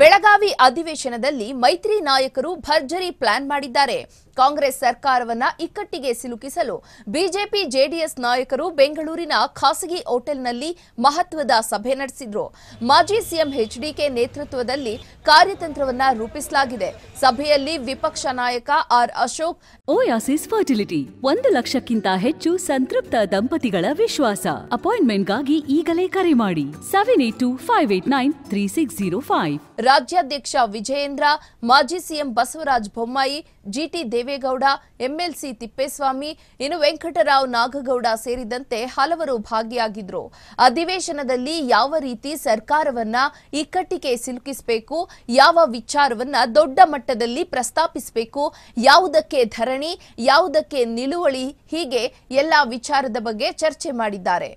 ಬೆಳಗಾವಿ ಅಧಿವೇಶನದಲ್ಲಿ ಮೈತ್ರಿ ನಾಯಕರು ಭರ್ಜರಿ ಪ್ಲಾನ್ ಮಾಡಿದ್ದಾರೆ ಕಾಂಗ್ರೆಸ್ ಸರ್ಕಾರವನ್ನ ಇಕ್ಕಟ್ಟಿಗೆ ಸಿಲುಕಿಸಲು ಬಿಜೆಪಿ ಜೆಡಿಎಸ್ ನಾಯಕರು ಬೆಂಗಳೂರಿನ ಖಾಸಗಿ ಹೋಟೆಲ್ನಲ್ಲಿ ಮಹತ್ವದ ಸಭೆ ನಡೆಸಿದ್ರು ಮಾಜಿ ಸಿಎಂ ಎಚ್ಡಿಕೆ ನೇತೃತ್ವದಲ್ಲಿ ಕಾರ್ಯತಂತ್ರವನ್ನ ರೂಪಿಸಲಾಗಿದೆ ಸಭೆಯಲ್ಲಿ ವಿಪಕ್ಷ ನಾಯಕ ಆರ್ ಅಶೋಕ್ ಓಯಾಸಿಸ್ ಫರ್ಟಿಲಿಟಿ ಒಂದು ಲಕ್ಷಕ್ಕಿಂತ ಹೆಚ್ಚು ಸಂತೃಪ್ತ ದಂಪತಿಗಳ ವಿಶ್ವಾಸ ಅಪಾಯಿಂಟ್ಮೆಂಟ್ಗಾಗಿ ಈಗಲೇ ಕರೆ ಮಾಡಿ seven eight two five eight nine three six zero five ರಾಜ್ಯಾಧ್ಯಕ್ಷ ವಿಜಯೇಂದ್ರ ಮಾಜಿ CM Basavaraja Bommai GT Devegowda MLC Thippeswamy ಇನ್ನು ವೆಂಕಟರಾವ್ ನಾಗಗೌಡ ಸೇರಿದಂತೆ ಹಲವರು ಭಾಗಿಯಾಗಿದ್ರು ಅಧಿವೇಶನದಲ್ಲಿ ಯಾವ ರೀತಿ ಸರ್ಕಾರವನ್ನ ಇಕ್ಕಟ್ಟಿಗೆ ಸಿಲುಕಿಸಬೇಕು ಯಾವ ವಿಚಾರವನ್ನ ದೊಡ್ಡ ಮಟ್ಟದಲ್ಲಿ ಪ್ರಸ್ತಾಪಿಸಬೇಕು ಯಾವುದಕ್ಕೆ ಧರಣಿ ಯಾವುದಕ್ಕೆ ನಿಲುವಳಿ ಹೀಗೆ ಎಲ್ಲ ವಿಚಾರದ ಬಗ್ಗೆ ಚರ್ಚೆ ಮಾಡಿದ್ದಾರೆ